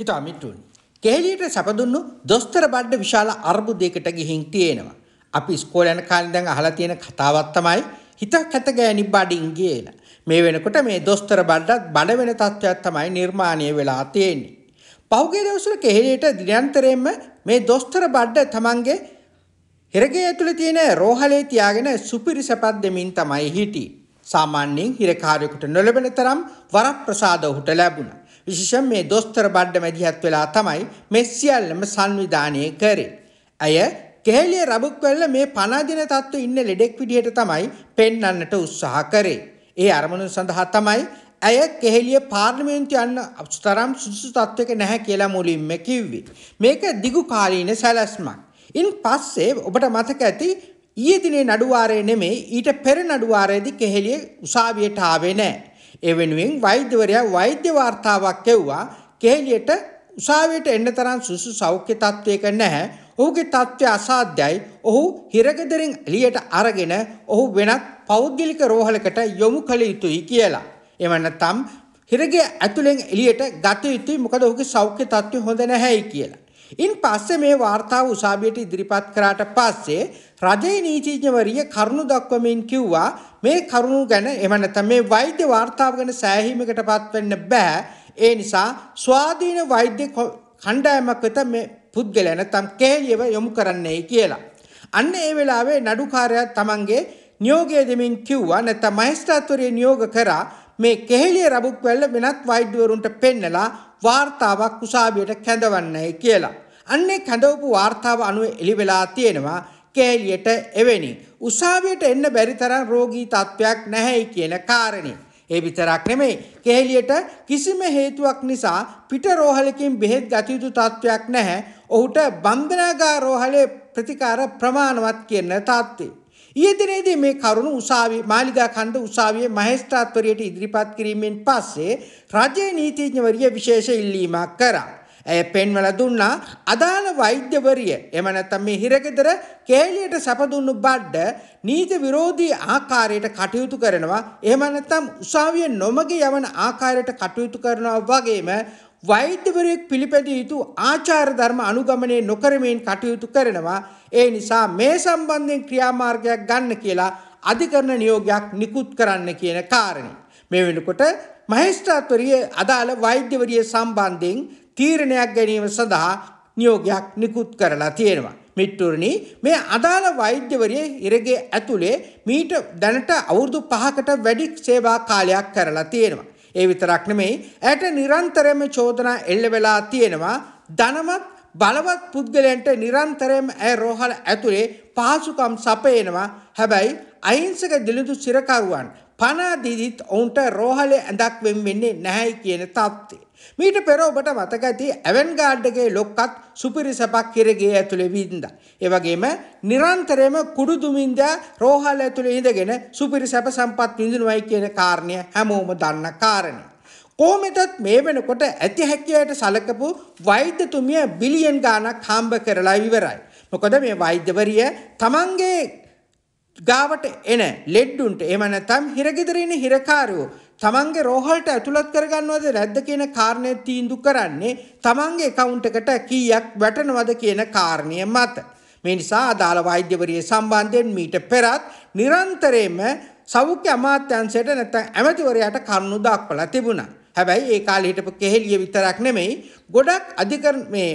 හිතා මිට්ටුන්. කෙහෙලියට සැපදුන්නු දොස්තර බඩ්ඩ විශාල අර්බුදයකට ගිහින් තියෙනවා. අපි ස්කෝල යන කාලේ දැන් අහලා තියෙන කතාවක් තමයි හිතක් ඇත ගෑණි බඩින් ගේන. මේ වෙනකොට මේ දොස්තර බඩත් බඩ වෙන තත්ත්වයක් තමයි නිර්මාණය වෙලා තියෙන්නේ. පහුගිය දවස්වල කෙහෙලියට දිනන්තරයෙන්ම මේ දොස්තර බඩ තමන්ගේ හිරගේ ඇතුළේ තියෙන රෝහලේ තියාගෙන සුපිරි සැපත් දෙමින් තමයි හිටියේ. සාමාන්‍යයෙන් හිරකාරයෙකුට නොලැබෙන තරම් වරප්‍රසාද ඔහුට ලැබුණා. විශේෂයෙන් මේ දොස්තර බඩ මැදිහත් වෙලා තමයි මේ සියල්ලම සංවිධානය කරේ. ඇය කෙහෙලිය රබුක්වැල්ල මේ පනාදින තත්ත්ව ඉන්න ලෙඩෙක් විදිහට තමයි පෙන්වන්නට උත්සාහ කරේ. ඒ අරමුණු සඳහා තමයි ඇය කෙහෙලිය පාර්ලිමේන්තු යන්න තරම් සුදුසු තත්ත්වයක නැහැ කියලා මුලින්ම කිව්වේ. මේක දිගු කාලීන සැලැස්මක්. ඉන් පස්සේ ඔබට මතක ඇති ඊයේ දිනේ නඩුවාරයේ නෙමෙයි ඊට පෙර නඩුවාරයේදී කෙහෙලිය උසාවියට ආවේ නැහැ. ඒ වෙනුවෙන් වෛද්‍යවරයා වෛද්‍ය වාර්තාවක් එව්වා කෙහෙලියට උසාවියට එන්න තරම් සුසු සෞඛ්‍ය තත්ත්වයක නැහැ. ඔහුගේ තත්ත්වය අසාධ්‍යයි. ඔහු හිරගෙදරින් එළියට අරගෙන ඔහු වෙනත් පෞද්ගලික රෝහලකට යොමු කළ යුතුයි කියලා. එම නැත්නම් හිරගේ ඇතුලෙන් එළියට ගත යුතුයි මොකද ඔහුගේ සෞඛ්‍ය තත්ත්වය හොඳ නැහැයි කියලා. ඉන් පස්සේ මේ වාර්තාව උසාවියට ඉදිරිපත් කරාට පස්සේ රජයේ නීතිඥවරිය කරුණු දක්වමින් කිව්වා මේ කරුණු ගැන එහෙම නැත්නම් මේ වෛද්‍ය වාර්තාව ගැන සෑහීමකටපත් වෙන්න බෑ. ඒ නිසා ස්වාධීන වෛද්‍ය කණ්ඩායමක් වෙත මේ පුද්ගලයා නැත්නම් කේලියව යොමු කරන්නයි කියලා. අන්න ඒ වෙලාවේ නඩුකාරයා තමන්ගේ නියෝගය දෙමින් කිව්වා නැත්නම් මහේස්ත්‍රාත්වරයේ නියෝග කරා මේ කෙහෙලිය රබුපැල්ල වෙනත් වෛද්‍යවරුන්ට පෙන්නලා වාර්තාවක් කුසාබියට කැඳවන්නයි කියලා. අන්නේ කැඳවපු වාර්තාව අනුව එළි වෙලා තියෙනවා කේලියට එවැනි උසාවියට එන්න බැරි තරම් රෝගී තත්වයක් නැහැයි කියන කාරණේ. ඒ විතරක් නෙමෙයි කේලියට කිසිම හේතුවක් නිසා පිට රෝහලකින් බෙහෙත් ගත යුතු තත්වයක් නැහැ. ඔහුට බන්ධනාගාර රෝහලේ ප්‍රතිකාර ප්‍රමාණවත් කියන තත්ත්වේ. ඊයේදිනේදී මේ කරුණු උසාවියේ මාලිගා ඛණ්ඩ උසාවියේ මහේස්ත්‍රාත්වරයට ඉදිරිපත් කිරීමෙන් පස්සේ රජයේ නීතිඥවරිය විශේෂ ඉල්ලීමක් කරා. ඇය පෙන්වල දුන්නා අදාළ වෛද්‍යවරිය එම නැත්නම් මේ හිරගෙදර කේලියට සැප දුන්නු බඩ නීති විරෝධී ආකාරයට කටයුතු කරනවා එහෙම නැත්නම් උසාවිය නොමග යවන ආකාරයට කටයුතු කරනවා වගේම වෛද්‍යවරයෙක් පිළිපැදිය යුතු ආචාර ධර්ම අනුගමනය නොකරමින් කටයුතු කරනවා ඒ නිසා මේ සම්බන්ධයෙන් ක්‍රියාමාර්ගයක් ගන්න කියලා අධිකරණ නියෝගයක් නිකුත් කරන්න කියන කාරණේ. මේ වෙනකොට මහේස්ත්‍රාත්වරිය අදාළ වෛද්‍යවරිය සම්බන්ධයෙන් තීරණයක් ගැනීම සඳහා නියෝගයක් නිකුත් කරලා තියෙනවා. මිට්ටුරණි මේ අදාළ වෛද්‍යවරිය ඉරගේ ඇතුලේ මීට දැනට අවුරුදු 5කට වැඩි සේවා කාලයක් කරලා තියෙනවා. ඒ විතරක් නෙමෙයි ඇයට නිරන්තරයෙන්ම චෝදනා එල්ල වෙලා තියෙනවා. ධනවත් බලවත් පුද්ගලයන්ට නිරන්තරයෙන් ඇය රෝහල ඇතුලේ පහසුකම් සපයනවා. හැබැයි අහිංසක දිලිඳු සිරකරුවන් පනා දීදිත් ඔවුන්ට රෝහලේ ඇඳක් වෙන් වෙන්නේ නැහැයි කියන තත්ත්වය. මීට පෙර ඔබට මතක ඇති ඇවන්ගාඩ්ගේ ලොක්කත් සුපිරිසපක් කිරගේ ඇතුළේ වින්දා. ඒ වගේම නිරන්තරයෙන්ම කුඩු දුමින්දා රෝහල ඇතුළේ ඉඳගෙන සුපිරිසප සම්පත් විඳිනවයි කියන කාරණය හැමෝම දන්න කාරණේ. කොහොමටත් මේ වෙනකොට ඇති හැකියාවට සලකපු වෛද්‍යතුමිය බිලියන් ගාණක් හම්බ කරලා ඉවරයි. මොකද මේ වෛද්‍යවරිය තමන්ගේ ගාවට එන ලෙඩ්ඩුන්ට එහෙම නැත්නම් හිරගෙදර ඉන හිරකාරයෝ තමන්ගේ රෝහලට ඇතුළත් කරගන්නවද නැද්ද කියන කාරණය තීන්දු කරන්නේ තමන්ගේ account එකට කීයක් වැටෙනවද කියන කාරණය මත. මේ නිසා අදාළ වෛද්‍යවරිය සම්බන්ධයෙන් මීට පෙරත් නිරන්තරයෙන්ම සෞඛ්‍ය අමාත්‍යංශයට නැත්නම් ඇමතිවරයාට කරුණු දක්වලා තිබුණා. හැබැයි ඒ කාලේ හිටපු කෙහෙලිය විතරක් නෙමෙයි ගොඩක් අධිකරණ මේ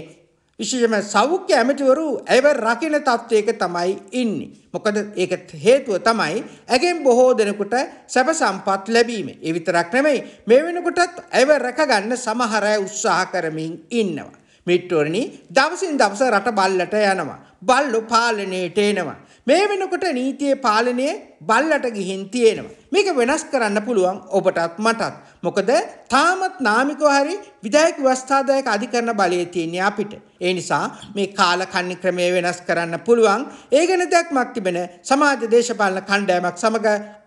විශේෂම සෞඛ්‍ය ඇමතිවරු ඇයව රකින තත්ත්වයක තමයි ඉන්නේ. මොකද ඒක හේතුව තමයි ඇගෙන් බොහෝ දෙනෙකුට සැප සම්පත් ලැබීම. ඒ විතරක් නෙමෙයි මේ වෙනකොටත් ඇයව රැකගන්න සමහර අය උත්සාහ කරමින් ඉන්නවා. මිට්ටෝරණි දවසින් දවස රට බල්ලට යනවා. බල්ලු පාලනයට එනවා. මේ වෙනකොට නීතියේ පාලනය බල්ලට ගිහින් තියෙනවා. මේක වෙනස් කරන්න පුළුවන් ඔබටත් මටත්. මොකද තාමත් නාමිකව හරි විධායක ව්‍යවස්ථාදායක අධිකරණ බලයේ තියෙන අපිට. ඒ නිසා මේ කාලකන්ණි ක්‍රමය වෙනස් කරන්න පුළුවන්. ඒ ගැන දැක්මක් තිබෙන සමාජ දේශපාලන කණ්ඩායමක් සමග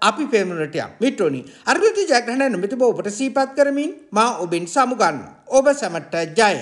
අපි පෙමුණට යමු. මිත්‍රෝනි, අර්ගුති ජයග්‍රහණ නොමිතුබ ඔබට සීපත් කරමින් මා ඔබෙන් සමුගන්නවා. ඔබ සැමට ජය.